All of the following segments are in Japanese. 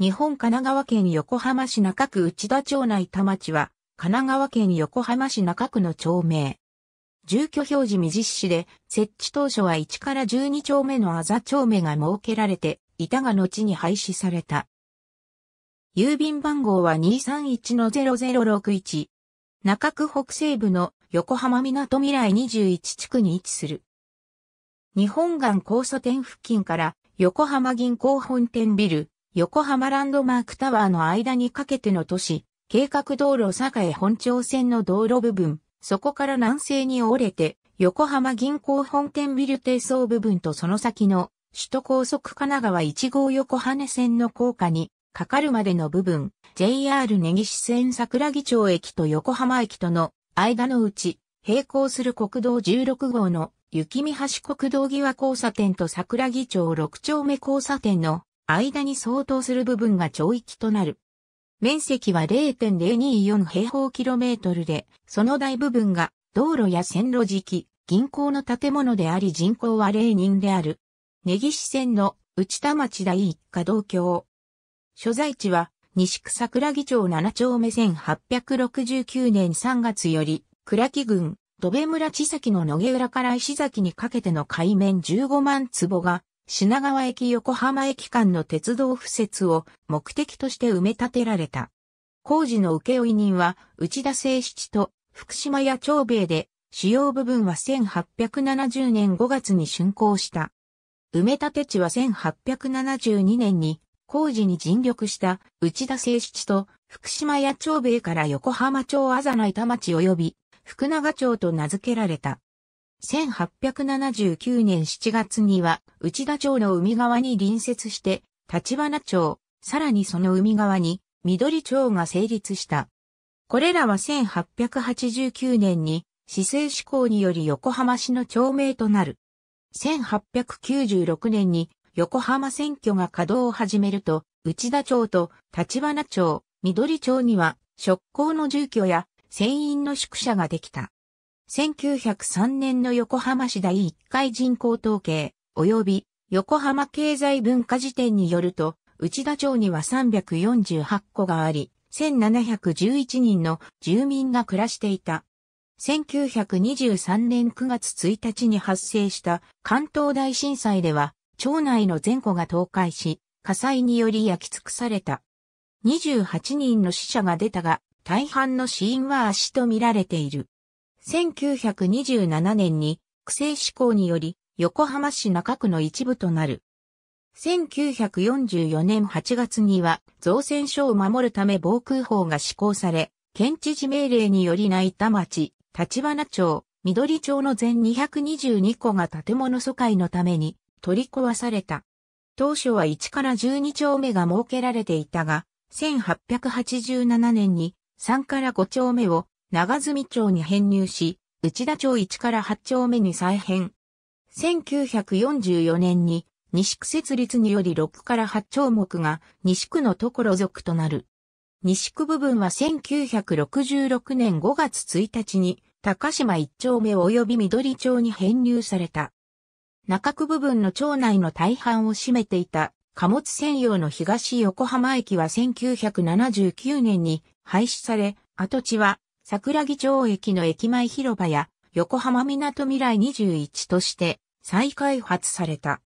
日本神奈川県横浜市中区内田町内田町は、神奈川県横浜市中区の町名。住居表示未実施で、設置当初は1から12丁目のあざ丁目が設けられて、いたが後に廃止された。郵便番号は231-0061。中区北西部の横浜港未来21地区に位置する。日本岩交差点付近から横浜銀行本店ビル、横浜ランドマークタワーの間にかけての都市、計画道路栄本町線の道路部分、そこから南西に折れて、横浜銀行本店ビル低層部分とその先の首都高速神奈川1号横羽線の高架にかかるまでの部分、JR 根岸線桜木町駅と横浜駅との間のうち、並行する国道16号の雪見橋国道際交差点と桜木町6丁目交差点の間に相当する部分が町域となる。面積は0.024平方キロメートルで、その大部分が道路や線路敷、銀行の建物であり人口は0人である。根岸線の内田町第一課。道橋。所在地は西区桜木町7丁目1869年3月より、倉木郡、戸部村地崎の野毛浦から石崎にかけての海面15万坪が品川駅横浜駅間の鉄道敷設を目的として埋め立てられた。工事の請負人は内田誠七と福島や長兵衛で、主要部分は1870年5月に竣工した。埋め立て地は1872年に工事に尽力した内田誠七と福島や長兵衛から横浜町あざな板町及び福永町と名付けられた。1879年7月には、内田町の海側に隣接して、立花町、さらにその海側に、緑町が成立した。これらは1889年に、市政施行により横浜市の町名となる。1896年に横浜選挙が稼働を始めると、内田町と立花町、緑町には、職工の住居や船員の宿舎ができた。1903年の横浜市第1回人口統計、及び横浜経済文化辞典によると、内田町には348戸があり、1711人の住民が暮らしていた。1923年9月1日に発生した関東大震災では、町内の全戸が倒壊し、火災により焼き尽くされた。28人の死者が出たが、大半の死因は足と見られている。1927年に区政施行により横浜市中区の一部となる。1944年8月には造船所を守るため防空法が施行され、県知事命令により泣いた町、立花町、緑町の全222個が建物疎開のために取り壊された。当初は1から12丁目が設けられていたが、1887年に3から5丁目を長住町に編入し、内田町1から8丁目に再編。1944年に西区設立により6から8丁目が西区のところ属となる。西区部分は1966年5月1日に高島1丁目及び緑町に編入された。中区部分の町内の大半を占めていた貨物専用の東横浜駅は1979年に廃止され、跡地は桜木町駅の駅前広場や横浜港未来21として再開発された。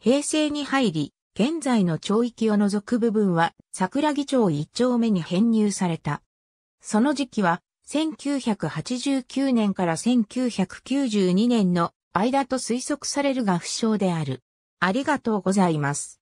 平成に入り、現在の町域を除く部分は桜木町1丁目に編入された。その時期は1989年から1992年の間と推測されるが不詳である。ありがとうございます。